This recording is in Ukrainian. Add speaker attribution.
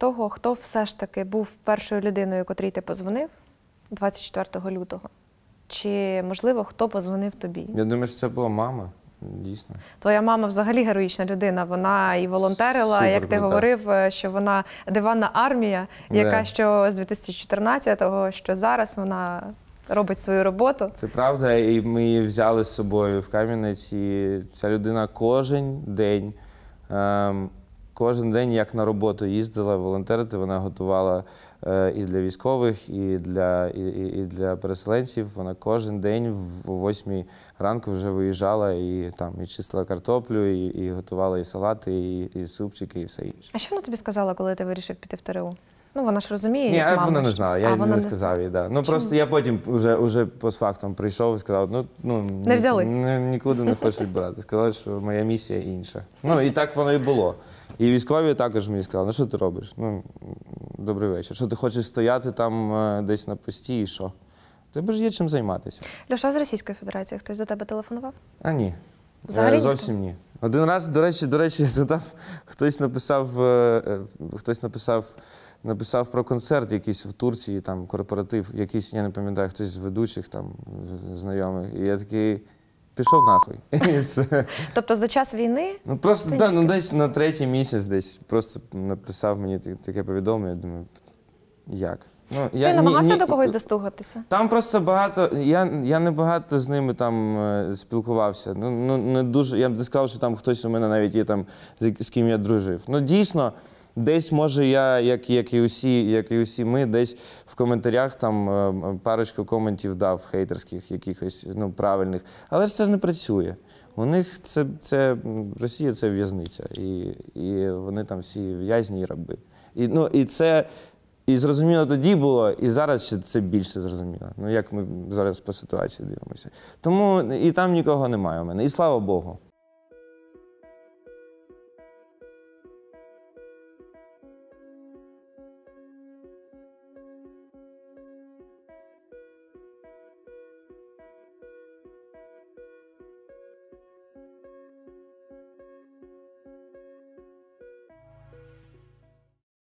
Speaker 1: того, хто все ж таки був першою людиною, котрій ти позвонив 24 лютого? Чи можливо хто позвонив тобі?
Speaker 2: Я думаю, що це була мама. Дійсно,
Speaker 1: твоя мама взагалі героїчна людина. Вона і волонтерила, Супер, як ти так. говорив, е, що вона диванна армія, яка yeah. що з 2014-го, що зараз вона
Speaker 2: робить свою роботу. Це правда, і ми її взяли з собою в Кам'янець. І Ця людина кожен день ем, кожен день, як на роботу їздила волонтерити, вона готувала е, і для військових, і для і, і для переселенців. Вона кожен день в 8 ранку вже виїжджала і там і чистила картоплю, і і готувала і салати, і, і супчики, і все інше.
Speaker 3: А що вона тобі сказала, коли ти вирішив піти в ТРУ? Ну вона ж розуміє, Ні, як мама. вона не знала, я а, не сказав
Speaker 2: їй. Да. Ну просто я потім вже уже постфактом прийшов і сказав, ну ну не взяли. Ні, нікуди не хочуть брати. Сказали, що моя місія інша. Ну і так воно і було. І військові також мені сказали, ну що ти робиш? Ну добрий вечір. Що ти хочеш стояти там е, десь на пості і що? Тебе ж є чим займатися.
Speaker 3: Льоша з Російської Федерації хтось до тебе телефонував?
Speaker 2: А ні. Взагалі е, Зовсім ні. Один раз, до речі, до речі, я задав, хтось написав, е, е, хтось написав. Написав про концерт якийсь в Турції, там корпоратив, якийсь, я не пам'ятаю, хтось з ведучих там знайомих. І я такий пішов нахуй. Тобто за час війни? Ну просто да, ну, десь на третій місяць десь просто написав мені таке повідомлення, я думаю, як? Ну, я, Ти намагався ні, ні, до когось
Speaker 3: достукатися?
Speaker 2: Там просто багато. Я я не багато з ними там е, спілкувався. Ну, ну не дуже. Я б не сказав, що там хтось у мене навіть є там, з, з ким я дружив. Ну дійсно, десь може я, як як і усі, як і усі ми, десь в коментарях там е, парочку коментів дав хейтерських, якихось ну, правильних. Але ж це ж не працює. У них це це Росія це в'язниця, і і вони там всі в'язні і раби. І ну, і це і зрозуміло тоді було, і зараз ще це більше зрозуміло. Ну як ми зараз по ситуації дивимося. Тому і там нікого немає у мене. І слава Богу.